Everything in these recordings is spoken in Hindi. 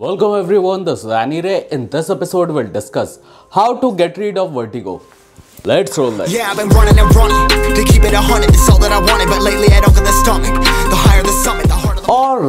Welcome everyone, this is Annie Ray. In this episode, we'll discuss how to get rid of vertigo. Let's roll that. Yeah, I've been running and running to keep it a hundred. It's all that I wanted, but lately I don't get the stomach. The higher the summit, the harder.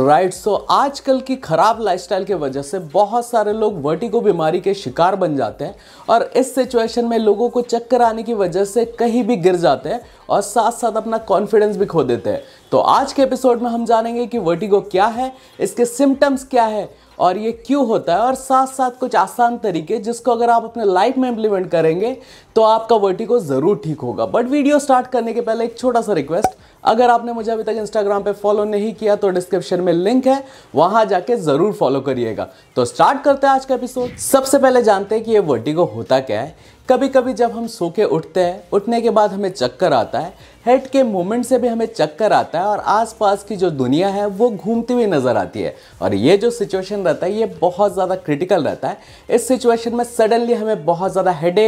Right so आजकल की ख़राब लाइफस्टाइल के वजह से बहुत सारे लोग वर्टिगो बीमारी के शिकार बन जाते हैं और इस सिचुएशन में लोगों को चक्कर आने की वजह से कहीं भी गिर जाते हैं और साथ साथ अपना कॉन्फिडेंस भी खो देते हैं तो आज के एपिसोड में हम जानेंगे कि वर्टिगो क्या है इसके सिम्टम्स क्या है और ये क्यों होता है और साथ साथ कुछ आसान तरीके जिसको अगर आप अपने लाइफ में इम्प्लीमेंट करेंगे तो आपका वर्टिको ज़रूर ठीक होगा बट वीडियो स्टार्ट करने के पहले एक छोटा सा रिक्वेस्ट अगर आपने मुझे अभी तक इंस्टाग्राम पे फॉलो नहीं किया तो डिस्क्रिप्शन में लिंक है वहां जाके ज़रूर फॉलो करिएगा तो स्टार्ट करते हैं आज का एपिसोड सबसे पहले जानते हैं कि ये वर्टिगो होता क्या है कभी कभी जब हम सो के उठते हैं उठने के बाद हमें चक्कर आता है हेड के मोमेंट से भी हमें चक्कर आता है और आसपास की जो दुनिया है वो घूमती हुई नज़र आती है और ये जो सिचुएशन रहता है ये बहुत ज़्यादा क्रिटिकल रहता है इस सिचुएशन में सडनली हमें बहुत ज़्यादा हेड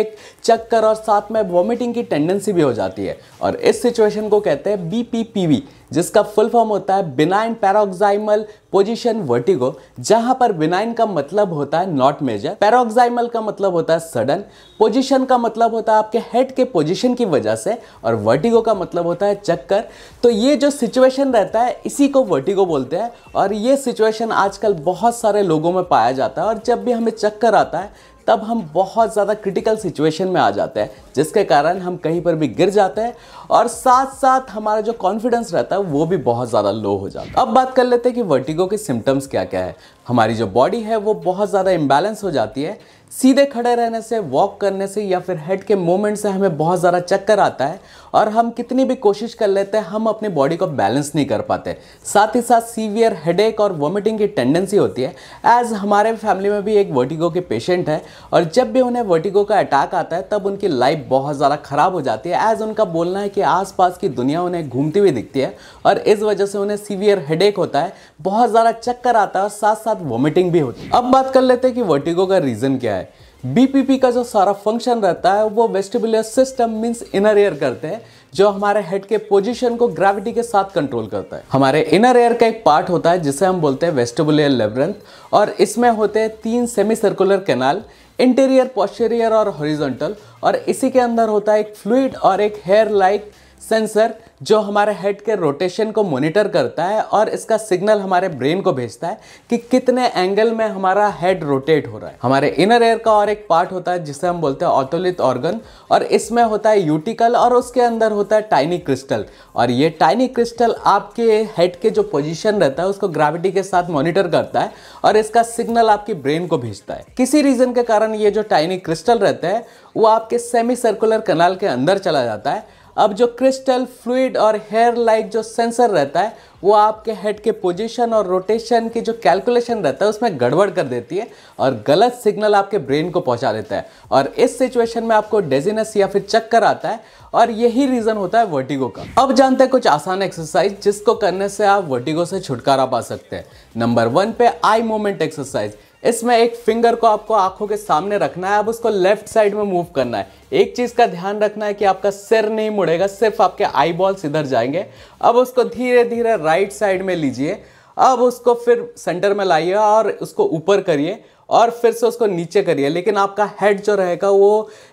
चक्कर और साथ में वॉमिटिंग की टेंडेंसी भी हो जाती है और इस सिचुएशन को कहते हैं बी पी पी वी जिसका फुल फॉर्म होता है बिनाइन पैरोक्साइमल पोजीशन वर्टिगो जहां पर बिनाइन का मतलब होता है नॉट मेजर पैरोक्साइमल का मतलब होता है सडन पोजीशन का मतलब होता है आपके हेड के पोजीशन की वजह से और वर्टिगो का मतलब होता है चक्कर तो ये जो सिचुएशन रहता है इसी को वर्टिगो बोलते हैं और ये सिचुएशन आजकल बहुत सारे लोगों में पाया जाता है और जब भी हमें चक्कर आता है तब हम बहुत ज़्यादा क्रिटिकल सिचुएशन में आ जाते हैं जिसके कारण हम कहीं पर भी गिर जाते हैं और साथ साथ हमारा जो कॉन्फिडेंस रहता है वो भी बहुत ज़्यादा लो हो जाता है अब बात कर लेते हैं कि वर्टिगो के सिम्टम्स क्या क्या है हमारी जो बॉडी है वो बहुत ज़्यादा इम्बैलेंस हो जाती है सीधे खड़े रहने से वॉक करने से या फिर हेड के मूवमेंट से हमें बहुत ज़्यादा चक्कर आता है और हम कितनी भी कोशिश कर लेते हैं हम अपनी बॉडी को बैलेंस नहीं कर पाते साथ ही साथ सीवियर हेडेक और वॉमिटिंग की टेंडेंसी होती है एज हमारे फैमिली में भी एक वर्टिगो के पेशेंट है और जब भी उन्हें वर्टिगो का अटैक आता है तब उनकी लाइफ बहुत ज़्यादा ख़राब हो जाती है एज उनका बोलना है कि आस की दुनिया उन्हें घूमती हुई दिखती है और इस वजह से उन्हें सीवियर हेड होता है बहुत ज़्यादा चक्कर आता है और साथ साथ वॉमिटिंग भी होती है अब बात कर लेते हैं कि वर्टिगो का रीज़न क्या है बीपीपी का जो सारा फंक्शन रहता है वो vestibular system means inner ear करते हैं जो हमारे हेड के पोजीशन को ग्रेविटी के साथ कंट्रोल करता है हमारे इनर एयर का एक पार्ट होता है जिसे हम बोलते हैं वेस्टिबुलर लेबरेंथ और इसमें होते हैं तीन semi circular canal interior posterior और हॉरिजॉन्टल और इसी के अंदर होता है एक फ्लूड और एक हेयर लाइक सेंसर जो हमारे हेड के रोटेशन को मॉनिटर करता है और इसका सिग्नल हमारे ब्रेन को भेजता है कि कितने एंगल में हमारा हेड रोटेट हो रहा है हमारे इनर एयर का और एक पार्ट होता है जिसे हम बोलते हैं ऑटोलित ऑर्गन और इसमें होता है यूटिकल और उसके अंदर होता है टाइनी क्रिस्टल और ये टाइनी क्रिस्टल आपके हेड के जो पोजिशन रहता है उसको ग्राविटी के साथ मॉनिटर करता है और इसका सिग्नल आपकी ब्रेन को भेजता है किसी रीजन के कारण ये जो टाइनी क्रिस्टल रहता है वो आपके सेमी सर्कुलर कनाल के अंदर चला जाता है अब जो क्रिस्टल फ्लूड और हेयर लाइक जो सेंसर रहता है वो आपके हेड के पोजीशन और रोटेशन की जो कैलकुलेशन रहता है उसमें गड़बड़ कर देती है और गलत सिग्नल आपके ब्रेन को पहुंचा देता है और इस सिचुएशन में आपको डेजीनेस या फिर चक्कर आता है और यही रीज़न होता है वर्टिगो का अब जानते हैं कुछ आसान एक्सरसाइज जिसको करने से आप वर्टिगो से छुटकारा पा सकते हैं नंबर वन पे आई मूवमेंट एक्सरसाइज इसमें एक फिंगर को आपको आंखों के सामने रखना है अब उसको लेफ्ट साइड में मूव करना है एक चीज़ का ध्यान रखना है कि आपका सिर नहीं मुड़ेगा सिर्फ आपके आई बॉल्स इधर जाएंगे अब उसको धीरे धीरे राइट साइड में लीजिए अब उसको फिर सेंटर में लाइए और उसको ऊपर करिए और फिर से उसको नीचे करिए लेकिन आपका हेड जो रहेगा वो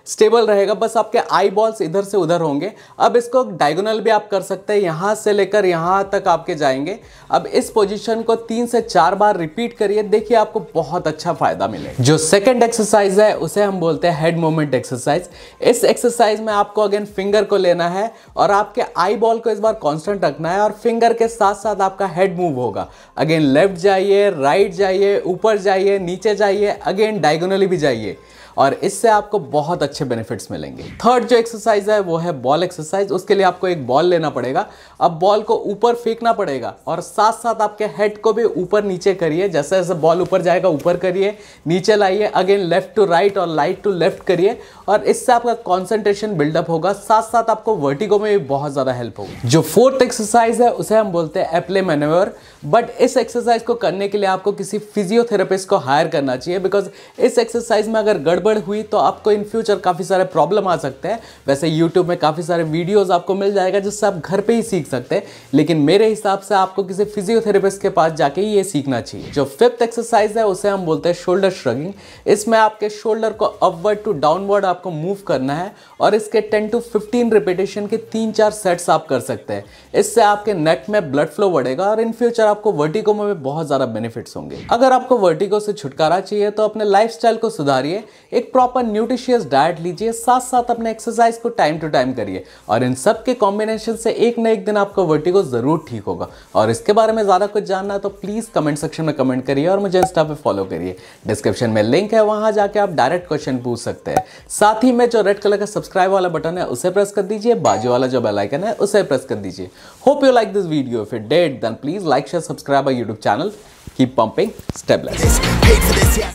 स्टेबल रहेगा बस आपके आई बॉल्स इधर से उधर होंगे अब इसको डायगोनल भी आप कर सकते हैं यहाँ से लेकर यहाँ तक आपके जाएंगे अब इस पोजिशन को तीन से चार बार रिपीट करिए देखिए आपको बहुत अच्छा फायदा मिले जो सेकेंड एक्सरसाइज है उसे हम बोलते हैं हेड मूवमेंट एक्सरसाइज इस एक्सरसाइज में आपको अगेन फिंगर को लेना है और आपके आई बॉल को इस बार कॉन्स्टेंट रखना है और फिंगर के साथ साथ आपका हेड मूव होगा अगेन लेफ्ट जाइए राइट जाइए ऊपर जाइए नीचे जाइए जाइए अगेन डायगोनली भी जाइए और इससे आपको बहुत अच्छे बेनिफिट्स मिलेंगे थर्ड जो एक्सरसाइज है वो है बॉल एक्सरसाइज उसके लिए आपको एक बॉल लेना पड़ेगा अब बॉल को ऊपर फेंकना पड़ेगा और साथ साथ आपके हेड को भी ऊपर नीचे करिए जैसे जैसे बॉल ऊपर जाएगा ऊपर करिए नीचे लाइए अगेन लेफ्ट टू राइट और राइट टू लेफ्ट करिए और इससे आपका कॉन्सेंट्रेशन बिल्डअप होगा साथ साथ आपको वर्टिगो में भी बहुत ज़्यादा हेल्प होगी जो फोर्थ एक्सरसाइज है उसे हम बोलते हैं एप्ले मेनोवर बट इस एक्सरसाइज को करने के लिए आपको किसी फिजियोथेरेपिस्ट को हायर करना चाहिए बिकॉज इस एक्सरसाइज में अगर गड़बड़ गड़बड़ हुई तो आपको इन फ्यूचर काफ़ी सारे प्रॉब्लम आ सकते हैं वैसे यूट्यूब में काफ़ी सारे वीडियोज़ आपको मिल जाएगा जिससे आप घर पर ही सीख सकते हैं लेकिन मेरे हिसाब से आपको किसी फिजियोथेरेपिस्ट के पास जाके ये सीखना चाहिए जो फिफ्थ एक्सरसाइज है उसे हम बोलते हैं शोल्डर श्रगिंग इसमें आपके शोल्डर को अपवर्ड टू डाउनवर्ड आपको मूव करना है और इसके टेन टू फिफ्टीन रिपीटेशन के तीन चार सेट्स आप कर सकते हैं इससे आपके नेक में ब्लड फ्लो बढ़ेगा और इन फ्यूचर आपको वर्टिको में भी बहुत ज़्यादा बेनिफिट्स होंगे अगर आपको वर्टिको से छुटकारा चाहिए तो अपने लाइफ को सुधारिए एक प्रॉपर न्यूट्रिशियस डाइट लीजिए साथ साथ अपने एक्सरसाइज को टाइम टू टाइम करिए और इन सब के कॉम्बिनेशन से एक ना एक दिन आपका वर्टिगो ज़रूर ठीक होगा और इसके बारे में ज़्यादा कुछ जानना है तो प्लीज़ कमेंट सेक्शन में कमेंट करिए और मुझे इंस्टा पे फॉलो करिए डिस्क्रिप्शन में लिंक है वहां जाके आप डायरेक्ट क्वेश्चन पूछ सकते हैं साथ ही में जो रेड कलर का सब्सक्राइब वाला बटन है उसे प्रेस कर दीजिए बाजू वाला जो बेलाइकन है उसे प्रेस कर दीजिए hope you like this video if it did then please like share subscribe our YouTube channel keep pumping, step